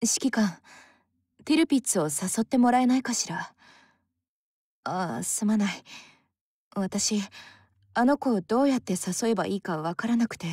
指揮官、ティルピッツを誘ってもらえないかしら。ああ、すまない。私、あの子をどうやって誘えばいいかわからなくて。